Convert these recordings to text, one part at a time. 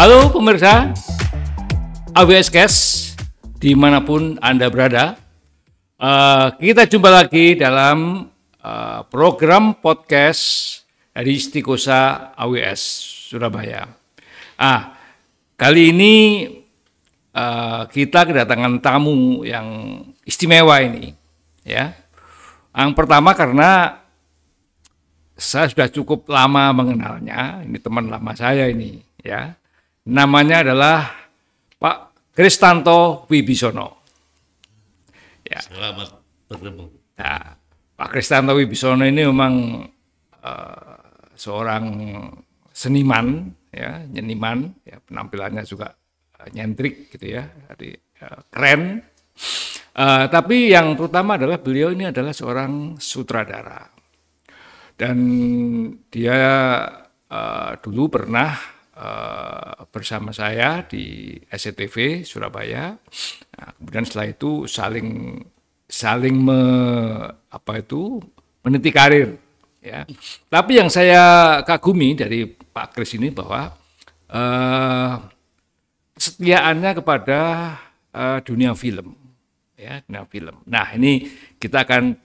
Halo pemirsa, AWS Cash dimanapun Anda berada. Uh, kita jumpa lagi dalam uh, program podcast dari Stikosa AWS Surabaya. Ah, kali ini uh, kita kedatangan tamu yang istimewa ini, ya. Yang pertama karena saya sudah cukup lama mengenalnya, ini teman lama saya ini, ya namanya adalah Pak Kristanto Wibisono. Ya. Selamat bertemu. Nah, Pak Kristanto Wibisono ini memang uh, seorang seniman, ya, seniman, ya, penampilannya juga eh, nyentrik gitu ya, jadi uh, keren. Uh, tapi yang terutama adalah beliau ini adalah seorang sutradara dan dia uh, dulu pernah Eh, bersama saya di SCTV e Surabaya. Nah, kemudian setelah itu saling saling me, apa itu meniti karir ya. Tapi yang saya kagumi dari Pak Kris ini bahwa uh, eh, kesetiaannya kepada uh, dunia film ya, dunia film. Nah, ini kita akan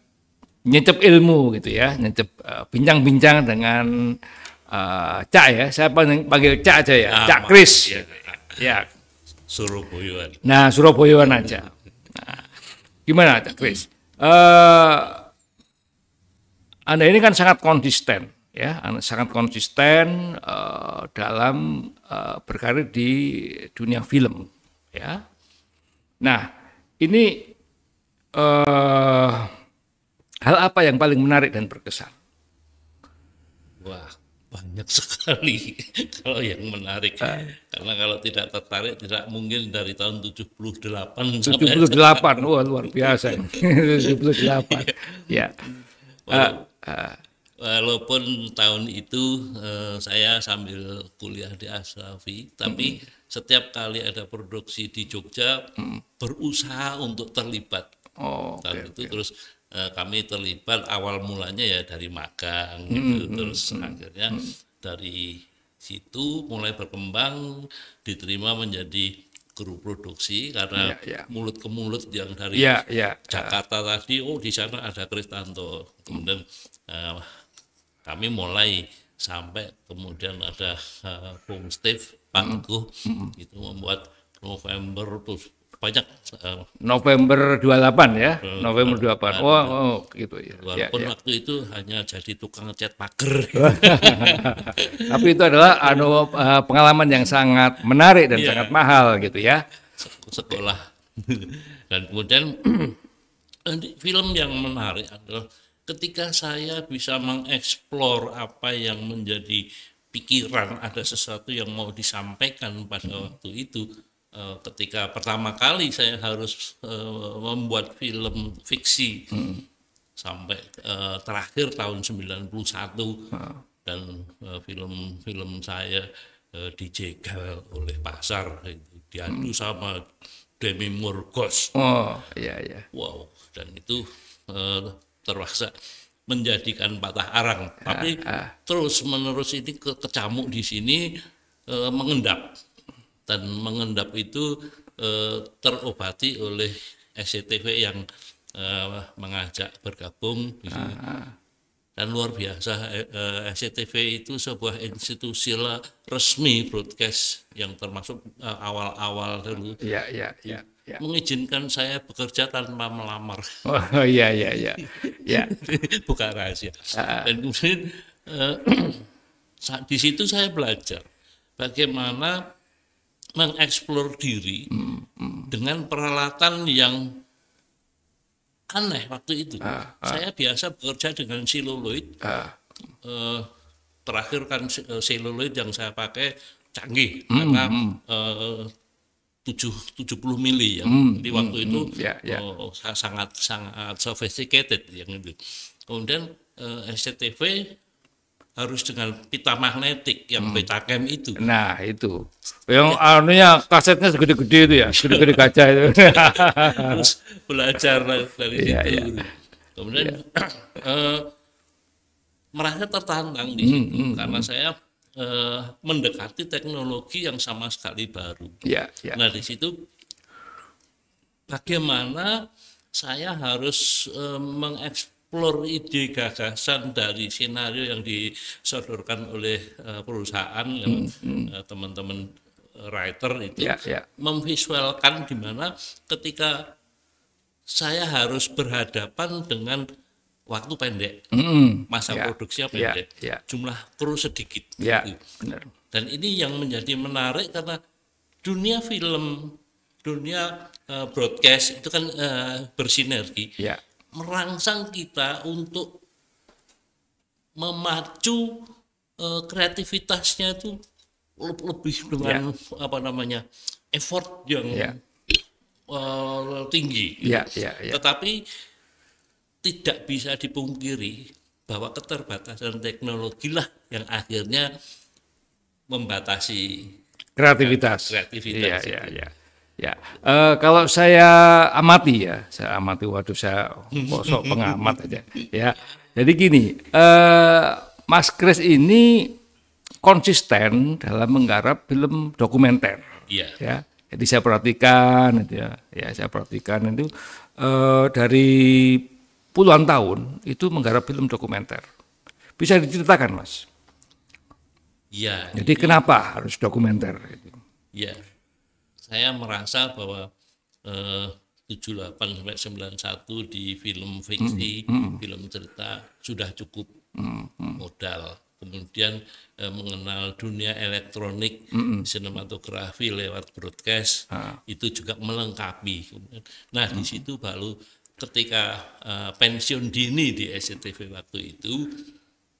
nyecep ilmu gitu ya, nyecep bincang-bincang uh, bincang -bincang dengan uh, Cak ya, saya panggil, panggil Cak aja ya, ah, Cak iya, Kris. Ya. ya. Suroboyoan. Nah, Suroboyoan aja. Nah, gimana Cak Kris? Uh, anda ini kan sangat konsisten ya, sangat konsisten uh, dalam uh, berkarir di dunia film ya. Nah, ini uh, hal apa yang paling menarik dan berkesan? Wah, banyak sekali kalau yang menarik. Ah. Karena kalau tidak tertarik tidak mungkin dari tahun 78 78. Wah, oh, luar biasa. 78. ya. Ah, ah. walaupun tahun itu eh, saya sambil kuliah di Asrafi, tapi hmm. setiap kali ada produksi di Jogja hmm. berusaha untuk terlibat. Oh, okay, itu okay. terus Eh, kami terlibat awal mulanya ya dari magang hmm, gitu hmm, terus hmm, akhirnya hmm. dari situ mulai berkembang diterima menjadi guru produksi karena yeah, yeah. mulut ke mulut yang dari yeah, yeah. Ya. Jakarta uh. tadi oh di sana ada Kristanto kemudian uh, kami mulai sampai kemudian ada uh, Bung Steve Pak mm hmm, -hmm. itu membuat November terus banyak uh, November 28 ya uh, November 28 oh, oh gitu ya walaupun ya, ya. waktu itu hanya jadi tukang cat pagar tapi itu adalah anu uh, pengalaman yang sangat menarik dan yeah. sangat mahal gitu ya sekolah dan kemudian film yang menarik adalah ketika saya bisa mengeksplor apa yang menjadi pikiran ada sesuatu yang mau disampaikan pada waktu itu Eh, ketika pertama kali saya harus eh, membuat film fiksi hmm. sampai eh, terakhir tahun 91 hmm. dan film-film saya uh, dijegal oleh pasar itu diadu hmm. sama Demi Murgos. Oh, iya iya. Wow, dan itu uh, terpaksa menjadikan patah arang. Tapi ah, ah. terus menerus ini ke, kecamuk di sini e, mengendap dan mengendap itu eh, terobati oleh SCTV yang eh, mengajak bergabung di sini. Ah, ah. Dan luar biasa eh, SCTV itu sebuah institusi resmi broadcast yang termasuk eh, awal-awal dulu. Ya, ya, ya. Ya. mengizinkan saya bekerja tanpa melamar. Oh iya iya iya. Ya. Bukan rahasia. Uh. Dan kemudian uh, di situ saya belajar bagaimana mengeksplor diri hmm, hmm. dengan peralatan yang aneh waktu itu. Ah, ah. Saya biasa bekerja dengan siluloid. Ah. Eh, terakhir kan eh, siluloid yang saya pakai canggih, hmm, karena hmm. Eh, 7, 70 mili ya. Hmm, Di waktu hmm, itu hmm, yeah, yeah. Oh, oh sangat sangat sophisticated yang itu. Kemudian eh, SCTV harus dengan pita magnetik yang hmm. kem itu. Nah itu, yang ya. anunya kasetnya segede-gede itu ya, segede-gede kaca iya. itu. Terus belajar dari ya, situ. Ya. Kemudian ya. Uh, merasa tertantang di hmm, situ hmm, karena hmm. saya uh, mendekati teknologi yang sama sekali baru. Ya, ya. Nah di situ bagaimana saya harus uh, explore ide gagasan dari skenario yang disodorkan oleh uh, perusahaan hmm, hmm. Eh, teman-teman hmm, eh, yang Teman -teman writer itu yeah, yeah. memvisualkan di mana ketika saya harus berhadapan dengan waktu pendek, mm, masa yeah, produksinya ya, pendek, yeah, yeah. jumlah kru sedikit. Yeah, gitu. benar. Dan ini yang menjadi menarik karena dunia film, dunia uh, broadcast itu kan uh, bersinergi. Yeah merangsang kita untuk memacu e, kreativitasnya itu lebih dengan yeah. apa namanya effort yang yeah. Ya. e, tinggi. Yeah, yeah, yeah. Tetapi tidak bisa dipungkiri bahwa keterbatasan teknologilah yang akhirnya membatasi kreativitas. Kreativitas. Yeah, yeah, yeah. Ya, e, kalau saya amati ya, saya amati waduh saya kosok pengamat aja. Ya, jadi gini, e, Mas Kris ini konsisten dalam menggarap film dokumenter. Iya. Ya, jadi saya perhatikan, ya, ya saya perhatikan itu e, dari puluhan tahun itu menggarap film dokumenter. Bisa diceritakan, Mas? Iya. Jadi, jadi kenapa harus dokumenter? Iya saya merasa bahwa eh, 78 sampai 91 di film fiksi, mm -hmm. film cerita sudah cukup mm -hmm. modal. Kemudian eh, mengenal dunia elektronik, mm -hmm. sinematografi lewat broadcast ha. itu juga melengkapi. Nah, mm -hmm. di mm-hmm. situ baru ketika eh, pensiun dini di SCTV waktu itu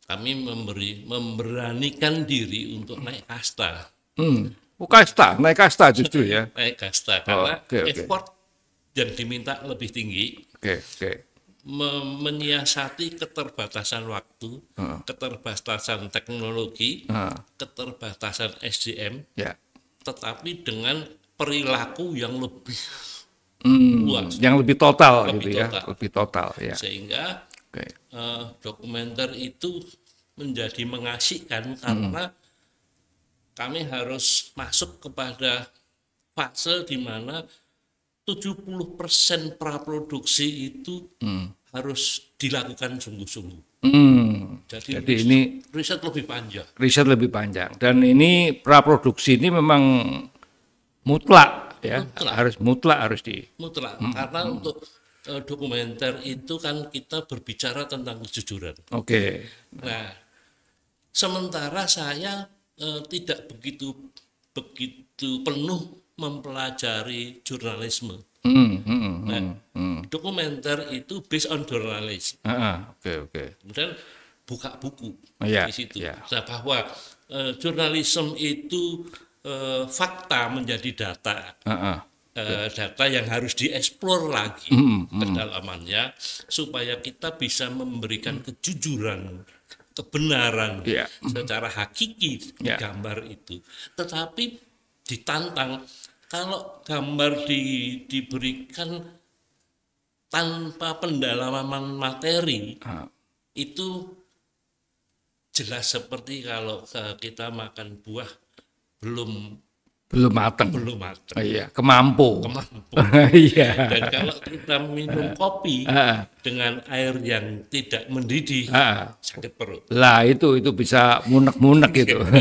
kami memberi memberanikan diri untuk naik kasta. Hmm. Oh, kasta, naik kasta justru ya. Naik kasta karena oh, okay, effort yang diminta lebih tinggi. Oke, okay, oke. Menyiasati keterbatasan waktu, uh. keterbatasan teknologi, uh. keterbatasan SDM, yeah. tetapi dengan perilaku yang lebih hmm, luas, yang lebih total lebih gitu ya, total. ya, lebih total ya. Sehingga okay. uh, eh, dokumenter itu menjadi mengasihkan hmm. karena hmm kami harus masuk kepada fase di mana 70% praproduksi itu hmm. harus dilakukan sungguh-sungguh. Hmm. Jadi, Jadi riset, ini riset lebih panjang. Riset lebih panjang dan ini praproduksi ini memang mutlak ya, mutlak. harus mutlak harus di mutlak hmm. karena hmm. untuk uh, dokumenter itu kan kita berbicara tentang kejujuran. Oke. Okay. Nah, sementara saya eh, tidak begitu begitu penuh mempelajari jurnalisme. Mm, mm, mm, nah, mm. dokumenter itu based on jurnalis. uh, ah, ah, oke. Okay, okay. Kemudian buka buku uh, iya, yeah, di situ. Yeah. Iya. bahwa eh, jurnalisme itu eh, fakta menjadi data. Uh, uh. Uh, data yang harus dieksplor lagi mm, mm. kedalamannya supaya kita bisa memberikan kejujuran kebenaran yeah. secara hakiki yeah. gambar itu. Tetapi ditantang kalau gambar di, diberikan tanpa pendalaman materi ah. itu jelas seperti kalau kita makan buah belum belum matang belum matang iya kemampu kemampu iya dan kalau kita minum kopi dengan air yang tidak mendidih sakit perut lah itu itu bisa munek-munek gitu nah,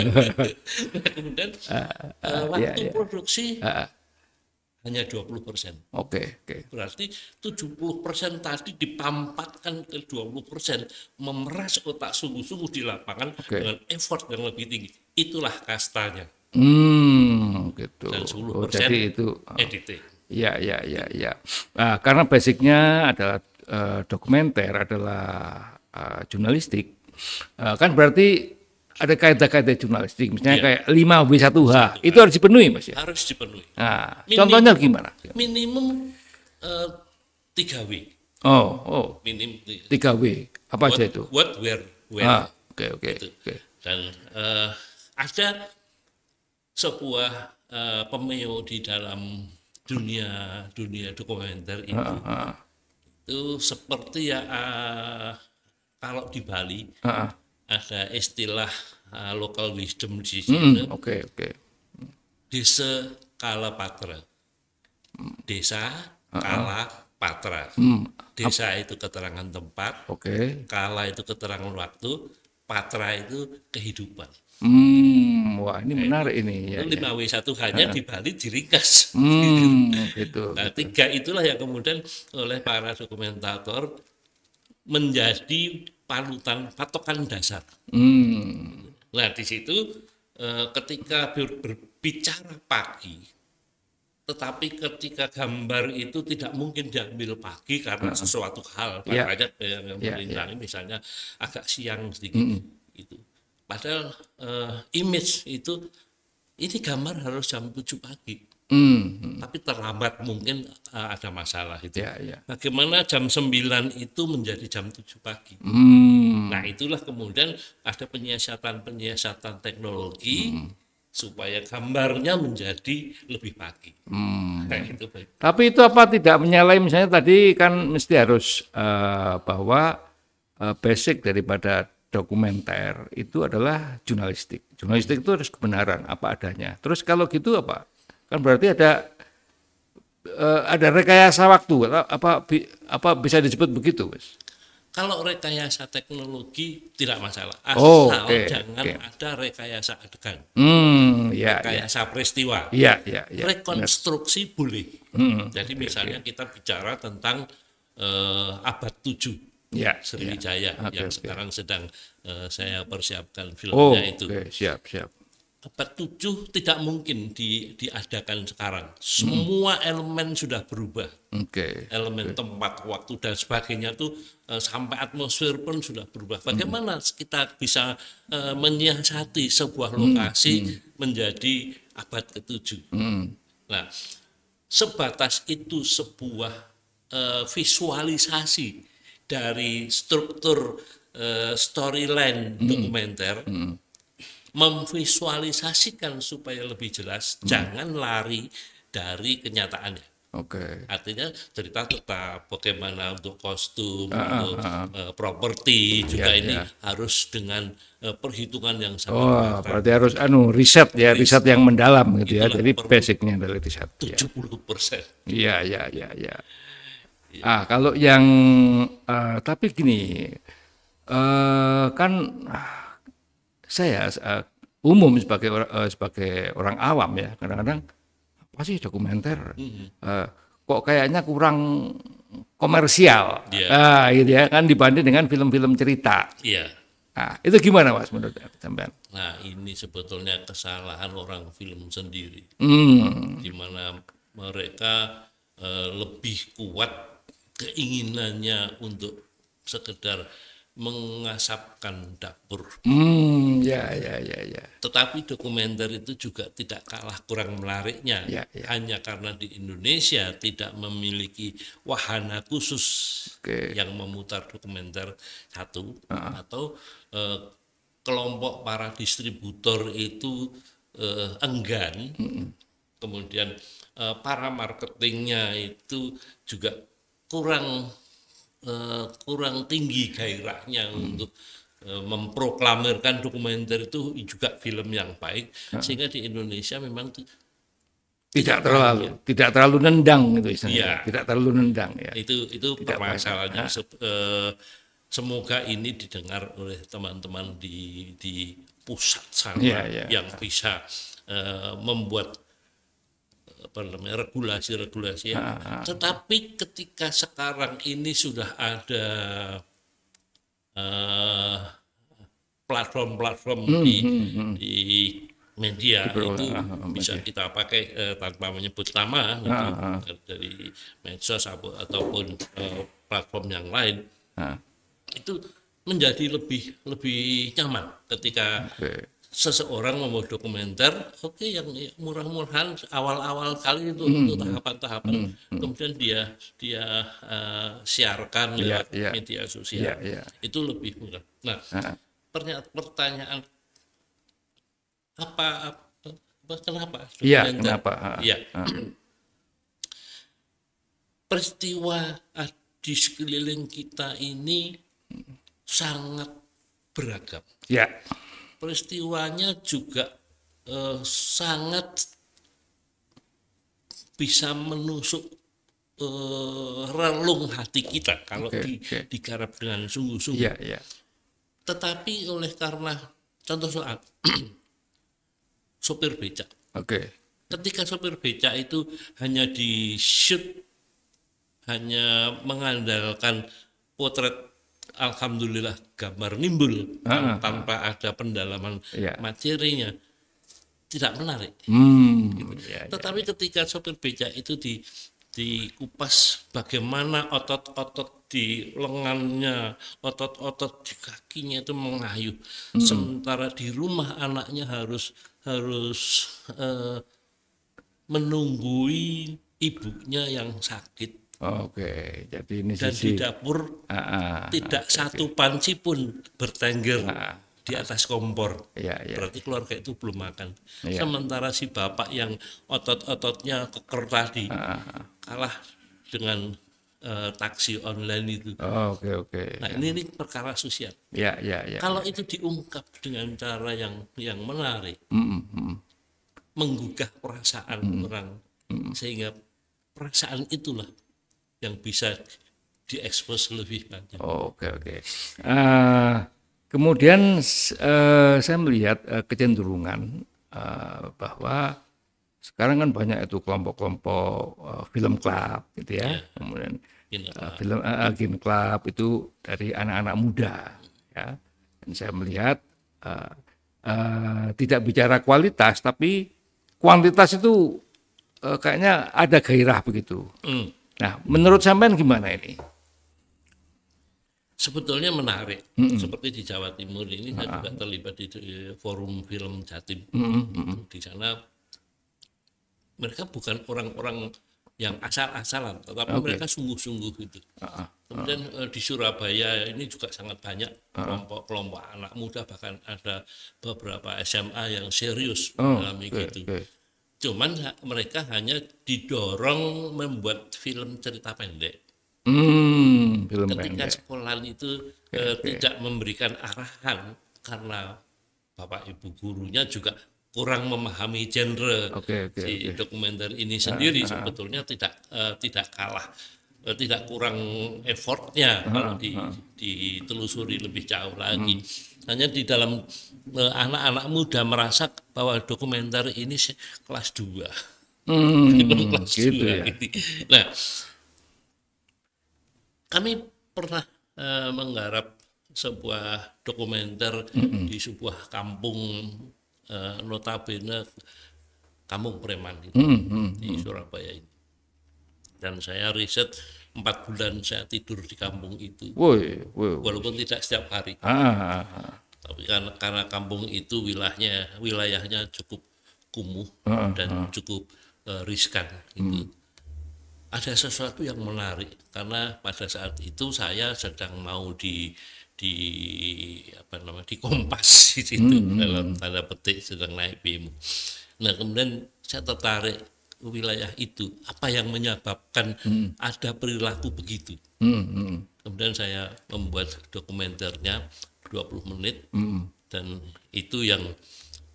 kemudian uh, uh, waktu iya, iya. produksi uh, hanya 20 persen. Oke, okay, oke. Okay. Berarti 70 persen tadi dipampatkan ke 20 persen, memeras otak sungguh-sungguh di lapangan okay. dengan effort yang lebih tinggi. Itulah kastanya. Hmm, gitu. Dan 10% oh, jadi itu oh. editing. Ya, ya, ya, ya. Nah, karena basicnya adalah uh, dokumenter adalah uh, jurnalistik. Uh, kan berarti ada kaidah-kaidah jurnalistik, misalnya ya. kayak 5W1H, itu harus dipenuhi, Mas ya. Harus dipenuhi. Nah, minimum, contohnya gimana? Minimum uh, 3W. Oh, oh. Minimum tiga w Apa what, aja itu? What, where, where. Ah, oke, okay, gitu. oke. Dan uh, ada sebuah uh, eh, pemeo di dalam dunia dunia dokumenter ini uh, uh. itu seperti ya uh, kalau di Bali uh, uh. ada istilah uh, local wisdom di sini. Hmm, oke mm, oke. Okay, okay. Desa patra Desa uh, Desa itu keterangan tempat. Okay. Kala itu keterangan waktu. Patra itu kehidupan. Hmm, wah ini menarik ini. Ya, lima ya. W satu hanya di Bali diringkas. Hmm, gitu. Nah, tiga itulah yang kemudian oleh para dokumentator menjadi panutan patokan dasar. Hmm. Nah di situ eh, ketika berbicara pagi, tetapi ketika gambar itu tidak mungkin diambil pagi karena sesuatu hal, karena ya. yeah. yang yeah, ya, misalnya agak siang sedikit -hmm. itu padahal uh, image itu ini gambar harus jam 7 pagi hmm, hmm. tapi terlambat mungkin uh, ada masalah gitu ya, yeah. bagaimana jam 9 itu menjadi jam 7 pagi hmm. nah itulah kemudian ada penyiasatan-penyiasatan teknologi hmm supaya gambarnya menjadi lebih pagi. Hmm. Nah, itu baik. Tapi itu apa tidak menyalahi misalnya tadi kan mesti harus uh, eh, bahwa uh, basic daripada dokumenter itu adalah jurnalistik. Jurnalistik itu harus kebenaran apa adanya. Terus kalau gitu apa? Kan berarti ada eh, ada rekayasa waktu apa apa bisa disebut begitu, Mas? Kalau rekayasa teknologi tidak masalah. Asal oh, okay, jangan okay. ada rekayasa adegan. Hmm, ya, ya. rekayasa ya. peristiwa. Ya, ya, ya, Rekonstruksi ya. boleh. Hmm, Jadi ya, misalnya okay. Ya. kita bicara tentang uh, abad 7 ya, Sriwijaya ya. Okay, yang okay. sekarang sedang uh, saya persiapkan filmnya oh, itu. Okay. Siap, siap. Ketujuh tidak mungkin di, diadakan sekarang. Semua hmm. elemen sudah berubah. Okay. Elemen okay. tempat, waktu dan sebagainya itu uh, sampai atmosfer pun sudah berubah. Bagaimana hmm. kita bisa uh, menyiasati sebuah lokasi hmm, hmm. menjadi abad ketujuh? Hmm. Nah, sebatas itu sebuah uh, visualisasi dari struktur uh, storyline hmm. dokumenter hmm. memvisualisasikan supaya lebih jelas hmm. jangan lari dari kenyataannya Oke. Okay. Artinya cerita tetap bagaimana untuk kostum, uh, untuk uh, uh. properti juga iya, ini iya. harus dengan uh, perhitungan yang sama. Oh, matang. Nah, berarti harus anu riset ya, riset, riset yang mendalam gitu ya. Jadi basicnya dari riset. 70%. Iya. iya, iya, iya, iya. Ya. Iya. Ah, kalau yang uh, tapi gini, uh, kan saya uh, umum sebagai uh, sebagai orang awam ya, kadang-kadang apa sih dokumenter? Uh, kok kayaknya kurang komersial, yeah. Iya. uh, gitu ya kan dibanding dengan film-film cerita. Iya. Yeah. Nah, itu gimana mas menurut sampean? Nah ini sebetulnya kesalahan orang film sendiri, hmm. mana mereka e, lebih kuat keinginannya untuk sekedar mengasapkan dapur. Hmm, ya, ya, ya, ya. Tetapi dokumenter itu juga tidak kalah kurang menariknya, ya, ya. hanya karena di Indonesia tidak memiliki wahana khusus okay. yang memutar dokumenter satu uh -huh. atau eh, kelompok para distributor itu eh, enggan, uh huh kemudian eh, para marketingnya itu juga kurang uh, kurang tinggi gairahnya hmm. untuk eh, memproklamirkan dokumenter itu juga film yang baik sehingga di Indonesia memang tidak terlalu ya. tidak terlalu nendang itu istilahnya ya. tidak terlalu nendang ya itu itu tidak permasalahannya eh, semoga ini didengar oleh teman-teman di di pusat sana ya, ya. yang bisa uh, membuat apa namanya regulasi-regulasi ya. Tetapi ketika sekarang ini sudah ada eh, platform-platform uh, hmm, di, hmm, hmm. di media di itu ah, ah bisa media. kita pakai uh, tanpa menyebut nama ah, ah. dari medsos ataupun uh, platform yang lain ah. itu menjadi lebih lebih nyaman ketika okay seseorang membuat dokumenter, oke okay, yang murah-murahan awal-awal kali itu hmm. untuk hmm. tahapan-tahapan, hmm, hmm. kemudian dia dia uh, siarkan yeah, lewat yeah. media sosial, yeah, yeah. itu lebih murah. Nah, uh. pertanyaan apa, apa, apa kenapa? Iya yeah, kenapa? Uh, ya. Uh. Peristiwa di sekeliling kita ini sangat beragam. Ya. Yeah peristiwanya juga eh, sangat bisa menusuk eh, relung hati kita kalau okay, di, okay. digarap dengan sungguh-sungguh. Yeah, yeah. Tetapi oleh karena contoh soal sopir becak. Oke. Okay. Ketika sopir becak itu hanya di shoot hanya mengandalkan potret alhamdulillah gambar nimbul tanpa ada pendalaman ya. materinya tidak menarik. Hmm, gitu. ya, Tetapi ya. ketika sopir becak itu di dikupas bagaimana otot-otot di lengannya, otot-otot di kakinya itu mengayuh. Hmm. Sementara di rumah anaknya harus harus uh, menunggui ibunya yang sakit Oke, jadi ini dan sisi, di dapur ah, ah, ah tidak okay, satu panci pun bertengger ah, ah, di atas kompor. Iya, iya. Berarti keluarga itu belum makan. Iya. Sementara si bapak yang otot-ototnya keker tadi ah, kalah dengan uh, taksi online itu. Oh, oke okay, Okay. Nah, ini ini perkara sosial. Ya, ya, ya. Kalau iya. itu diungkap dengan cara yang yang menarik, mm, mm -mm. menggugah perasaan mm -mm. orang, mm -mm. sehingga perasaan itulah yang bisa diekspos lebih banyak. Oh, oke oke. uh, kemudian uh, saya melihat uh, kecenderungan uh, bahwa sekarang kan banyak itu kelompok-kelompok uh, film club gitu ya, ya kemudian uh, film uh, game club itu dari anak-anak muda ya. Dan saya melihat uh, uh, tidak bicara kualitas tapi kuantitas itu uh, kayaknya ada gairah begitu. hmm. Nah, menurut sampean gimana ini? Sebetulnya menarik, mm -hmm. seperti di Jawa Timur ini saya kan juga terlibat di forum film Jatim. Mm -hmm. Di sana mereka bukan orang-orang yang asal-asalan, tetapi okay. mereka sungguh-sungguh gitu. Uh, uh, Kemudian uh, di Surabaya ini juga sangat banyak kelompok-kelompok anak muda, bahkan ada beberapa SMA yang serius uh, mengalami okay, gitu. Okay. Cuman mereka hanya didorong membuat film cerita pendek. Hmm, film Ketika pendek. sekolah itu okay, uh, eh, okay. tidak memberikan arahan karena bapak ibu gurunya juga kurang memahami genre okay, okay, si okay. dokumenter ini ah, sendiri uh. sebetulnya tidak uh, tidak kalah Eh, tidak kurang effortnya kalau di, ditelusuri lebih jauh lagi. Hmm. Hanya di dalam eh, anak-anak muda merasa bahwa dokumenter ini kelas 2. Hmm, kelas gitu ya. Nah, kami pernah uh, menggarap sebuah dokumenter mm di sebuah kampung uh, notabene kampung preman itu mm di hmm. Surabaya ini dan saya riset empat bulan saya tidur di kampung itu woy, woy, woy. walaupun tidak setiap hari ah, ah, ah, ah. tapi karena, karena kampung itu wilayahnya wilayahnya cukup kumuh ah, ah dan ah. cukup uh, riskan gitu. Hmm. ada sesuatu yang menarik karena pada saat itu saya sedang mau di di apa namanya di kompas hmm, di hmm, dalam hmm. tanda petik sedang naik bemo nah kemudian saya tertarik wilayah itu apa yang menyebabkan hmm. ada perilaku begitu hmm, hmm. kemudian saya membuat dokumenternya 20 menit hmm. dan itu yang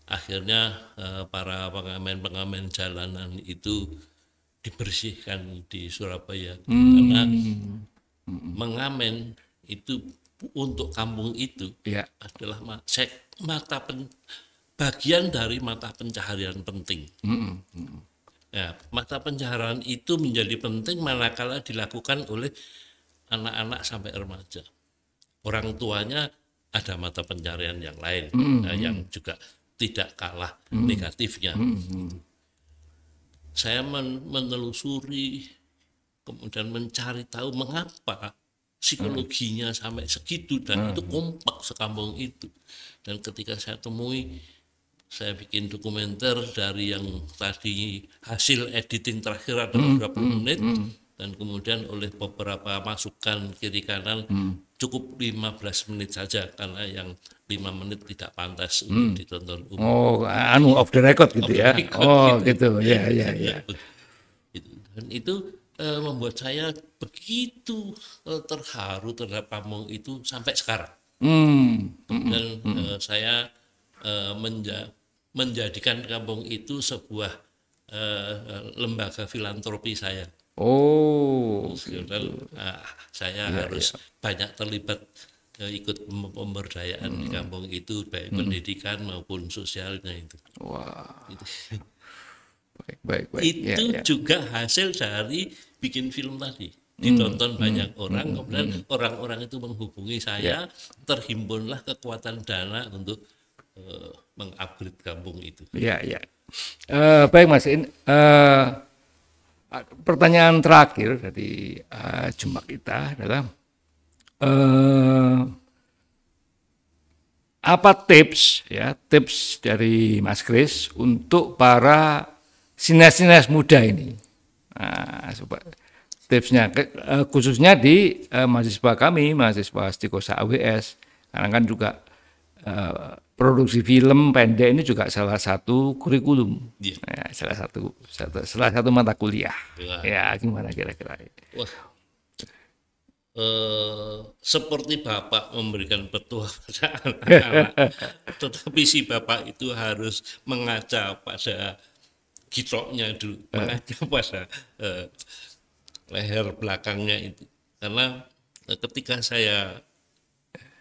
akhirnya eh, para pengamen-pengamen jalanan itu dibersihkan di Surabaya hmm. karena hmm. mengamen itu untuk kampung itu ya. adalah mata, pen, bagian dari mata pencaharian penting. Hmm. Hmm. Ya, mata pencaharian itu menjadi penting manakala dilakukan oleh anak-anak sampai remaja. Orang tuanya ada mata pencarian yang lain mm -hmm. ya, yang hmm. juga tidak kalah mm -hmm. negatifnya. Mm -hmm. Saya men menelusuri kemudian mencari tahu mengapa psikologinya hmm. sampai segitu dan itu kompak sekampung itu. Dan ketika saya temui saya bikin dokumenter dari yang tadi hasil editing terakhir ada beberapa hmm, hmm, menit hmm, dan kemudian oleh beberapa masukan kiri kanan hmm. cukup 15 menit saja karena yang lima menit tidak pantas hmm. untuk ditonton umum. Oh, anu off the record gitu ya. Record, oh, gitu. gitu. Ya, ya, ya. Iya, gitu. Dan itu uh, membuat saya begitu uh, terharu terhadap pamong itu sampai sekarang. Hmm. hmm dan hmm. Uh, saya menja, menjadikan kampung itu sebuah uh, lembaga filantropi saya. Oh. Gitu. Uh, saya ya, harus ya. banyak terlibat uh, ikut pemberdayaan hmm. di kampung itu baik hmm. pendidikan maupun sosialnya itu. Wah. Gitu. Baik, baik, baik. Itu ya, ya. juga hasil dari bikin film tadi hmm. ditonton hmm, banyak hmm, orang, hmm. kemudian hmm. orang-orang hmm. itu menghubungi saya, yeah. terhimpunlah kekuatan dana untuk Eh, mengupgrade kampung itu. Ya ya, Uh, baik Mas, In, uh, eh, pertanyaan terakhir dari uh, Jumat kita adalah uh, apa tips ya tips dari Mas Kris untuk para sinas sinas muda ini? Nah, tipsnya khususnya di uh, mahasiswa kami mahasiswa Stikosa AWS karena kan juga Eh, produksi film pendek ini juga salah satu kurikulum, yeah. ya, eh, salah satu, salah satu mata kuliah. Yeah. Ya gimana kira-kira? Wah, eh, seperti bapak memberikan petua pada anak-anak, tetapi si bapak itu harus mengaca pada gitoknya dulu, uh. mengaca pada leher belakangnya itu, karena ketika saya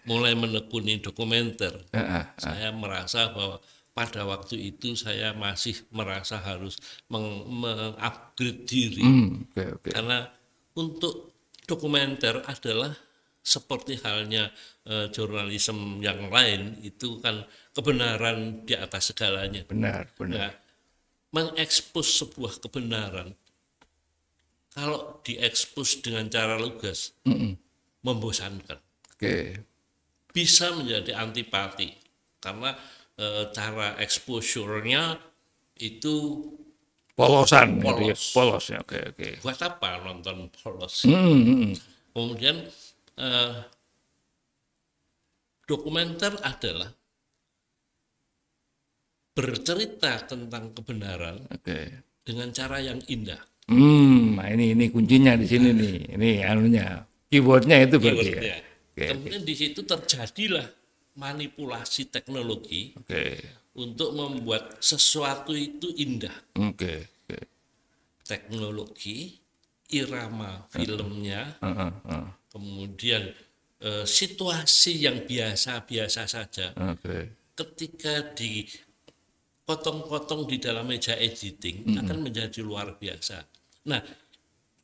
mulai menekuni dokumenter, uh, uh, uh. saya merasa bahwa pada waktu itu saya masih merasa harus mengupgrade meng diri mm, okay, okay. karena untuk dokumenter adalah seperti halnya e, jurnalisme yang lain itu kan kebenaran di atas segalanya benar benar nah, mengekspos sebuah kebenaran kalau diekspos dengan cara lugas mm -mm. membosankan okay bisa menjadi antipati karena e, cara exposure-nya itu polosan polos, gitu ya. polos ya. oke oke buat apa nonton polos hmm, hmm. hmm. kemudian e, dokumenter adalah bercerita tentang kebenaran oke. dengan cara yang indah hmm nah ini ini kuncinya di sini nih ini anunya keyboardnya itu berarti ya Okay, Kemudian di situ terjadilah manipulasi teknologi okay. untuk membuat sesuatu itu indah. Okay, okay. Teknologi, irama filmnya, uh, uh, uh. kemudian uh, situasi yang biasa-biasa saja. Okay. Ketika di potong-potong di dalam meja editing mm -hmm. akan menjadi luar biasa. Nah,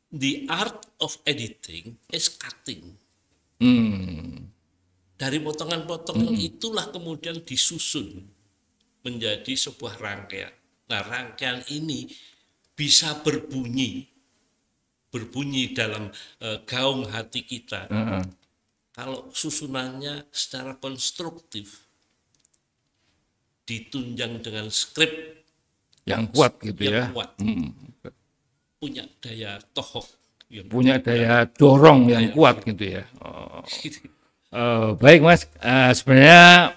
the art of editing is cutting. Hmm. Dari potongan-potongan hmm. itulah kemudian disusun menjadi sebuah rangkaian. Nah, rangkaian ini bisa berbunyi berbunyi dalam e, gaung hati kita. Uh Kalau susunannya secara konstruktif ditunjang dengan skrip yang kuat gitu yang ya. Kuat, hmm. Punya daya tohok Ya, punya daya dorong yang iya, kuat iya. gitu ya. Oh. Uh, baik mas, uh, sebenarnya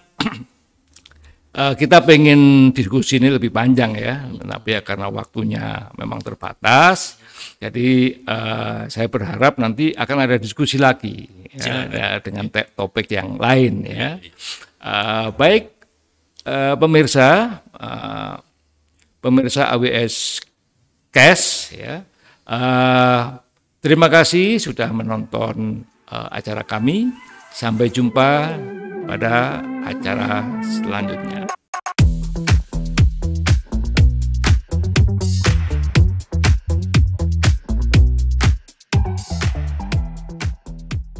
uh, kita pengen diskusi ini lebih panjang ya, tapi ya karena waktunya memang terbatas, jadi uh, saya berharap nanti akan ada diskusi lagi ya, ya, dengan topik yang lain ya. Uh, baik uh, pemirsa, uh, pemirsa AWS Cash ya. Uh, Terima kasih sudah menonton uh, acara kami. Sampai jumpa pada acara selanjutnya.